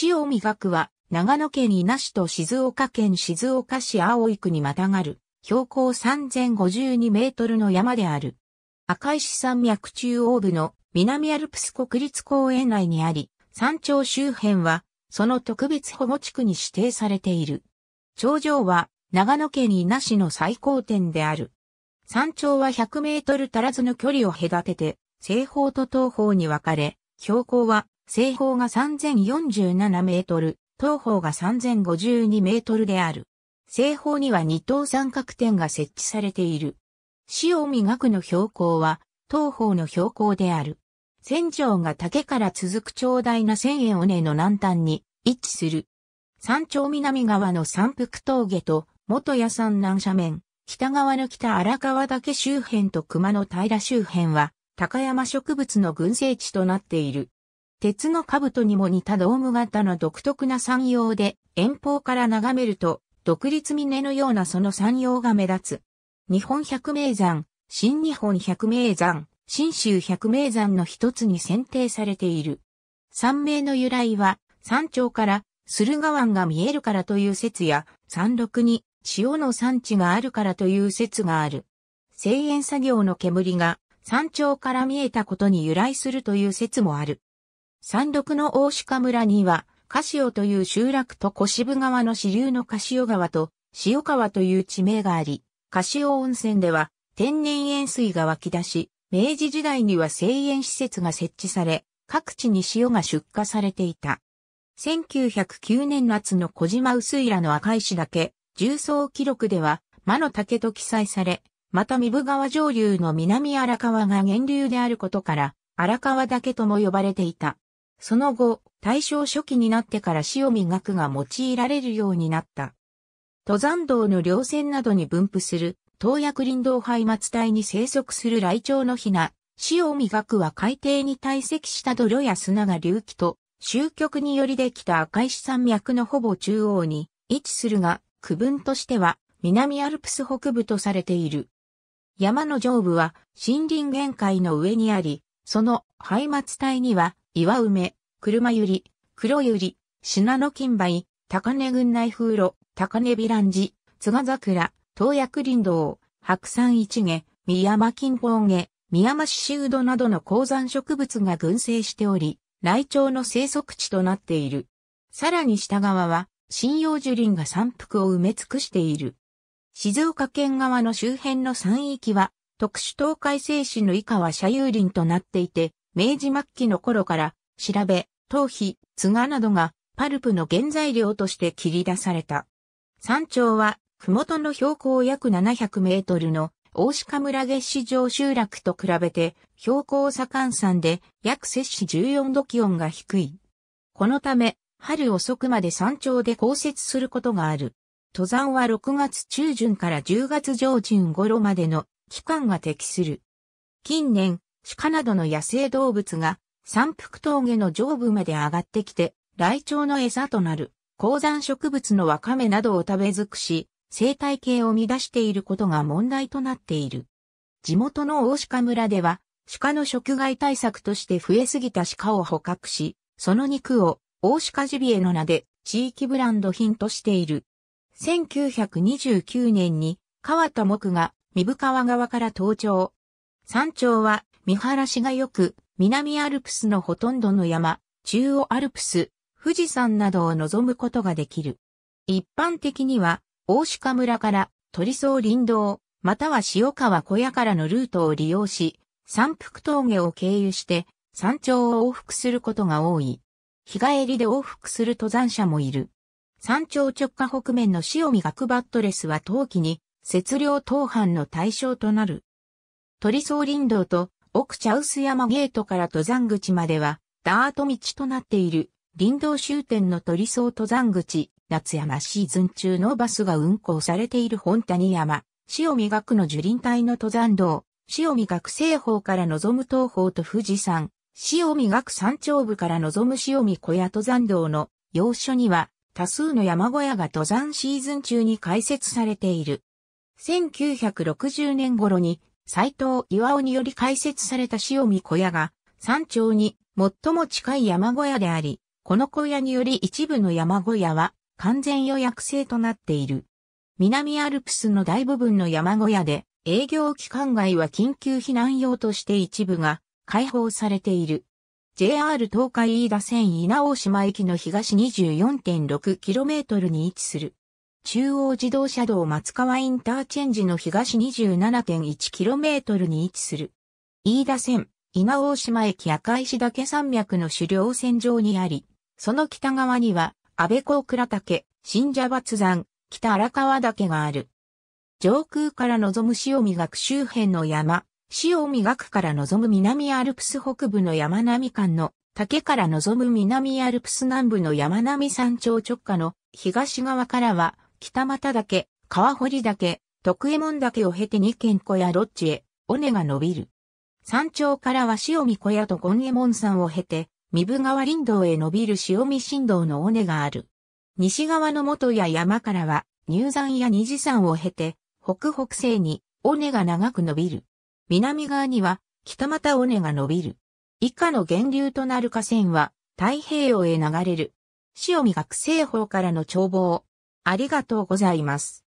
市を磨くは、長野県伊那市と静岡県静岡市青井区にまたがる、標高3052メートルの山である。赤石山脈中央部の南アルプス国立公園内にあり、山頂周辺は、その特別保護地区に指定されている。頂上は、長野県伊那市の最高点である。山頂は100メートル足らずの距離を隔てて、西方と東方に分かれ、標高は西方が3047メートル、東方が3052メートルである。西方には二等三角点が設置されている。潮見学の標高は、東方の標高である。船長が竹から続く長大な千円尾根の南端に位置する。山頂南側の三福峠と元屋山南斜面、北側の北荒川岳周辺と熊野平周辺は、高山植物の群生地となっている。鉄の兜にも似たドーム型の独特な山陽で、遠方から眺めると、独立峰のようなその山陽が目立つ。日本百名山、新日本百名山、新州百名山の一つに選定されている。山名の由来は、山頂から駿河湾が見えるからという説や、山麓に塩の産地があるからという説がある。製塩作業の煙が山頂から見えたことに由来するという説もある。山麓の大鹿村には、カシオという集落と小渋川の支流のカシオ川と塩川という地名があり、カシオ温泉では天然塩水が湧き出し、明治時代には製塩施設が設置され、各地に塩が出荷されていた。1909年夏の小島薄いらの赤石岳、重層記録では、魔の竹と記載され、また三部川上流の南荒川が源流であることから、荒川岳とも呼ばれていた。その後、大正初期になってから塩見学が用いられるようになった。登山道の稜線などに分布する、東薬林道廃末帯に生息する雷鳥のひな、塩見学は海底に堆積した泥や砂が隆起と、終局によりできた赤石山脈のほぼ中央に位置するが、区分としては南アルプス北部とされている。山の上部は森林限界の上にあり、その廃末帯には岩梅、車ゆり、黒ゆり、品の金梅、高根郡内風呂、高根ビランジ、津賀桜、東薬林道、白山一毛、三山金峰毛、三山子ウドなどの鉱山植物が群生しており、雷鳥の生息地となっている。さらに下側は、針葉樹林が山腹を埋め尽くしている。静岡県側の周辺の山域は、特殊東海製紙の以下は社有林となっていて、明治末期の頃から、調べ、頭皮、津賀などが、パルプの原材料として切り出された。山頂は、麓の標高約700メートルの大鹿村月市場集落と比べて標高左関山で約摂氏14度気温が低い。このため、春遅くまで山頂で降雪することがある。登山は6月中旬から10月上旬頃までの期間が適する。近年、鹿などの野生動物が山腹峠の上部まで上がってきて、ライチョウの餌となる高山植物のワカメなどを食べ尽くし、生態系を乱していることが問題となっている。地元の大鹿村では、鹿の食害対策として増えすぎた鹿を捕獲し、その肉を大鹿ジビエの名で地域ブランド品としている。1929年に川田木が三部川側から登頂。山頂は見晴らしが良く、南アルプスのほとんどの山、中央アルプス、富士山などを望むことができる。一般的には、大鹿村から鳥草林道、または塩川小屋からのルートを利用し、山腹峠を経由して山頂を往復することが多い。日帰りで往復する登山者もいる。山頂直下北面の塩見学バットレスは冬季に、雪量東半の対象となる。鳥草林道と奥茶臼山ゲートから登山口までは、ダート道となっている、林道終点の鳥荘登山口、夏山シーズン中のバスが運行されている本谷山、塩見学の樹林帯の登山道、塩見学西方から望む東方と富士山、塩見学山頂部から望む塩見小屋登山道の要所には、多数の山小屋が登山シーズン中に開設されている。1960年頃に斎藤岩尾により開設された塩見小屋が、山頂に最も近い山小屋であり、この小屋により一部の山小屋は完全予約制となっている。南アルプスの大部分の山小屋で営業期間外は緊急避難用として一部が開放されている。JR 東海飯田線稲大島駅の東 24.6km に位置する中央自動車道松川インターチェンジの東 27.1km に位置する。飯田線、稲大島駅赤石岳山脈の狩猟線上にあり、その北側には、安倍高倉岳、新蛇伐山、北荒川岳がある。上空から望む潮見く周辺の山、潮見くから望む南アルプス北部の山並間の竹から望む南アルプス南部の山並山頂直下の東側からは北又岳、川堀岳、徳右衛門岳を経て二軒小屋ロッジへ、尾根が伸びる。山頂からは塩見小屋と権右衛門山を経て、三部川林道へ伸びる塩見新道の尾根がある。西側の元や山からは、入山や二次山を経て、北北西に尾根が長く伸びる。南側には、北又尾根が伸びる。以下の源流となる河川は、太平洋へ流れる。塩見学生法からの眺望、ありがとうございます。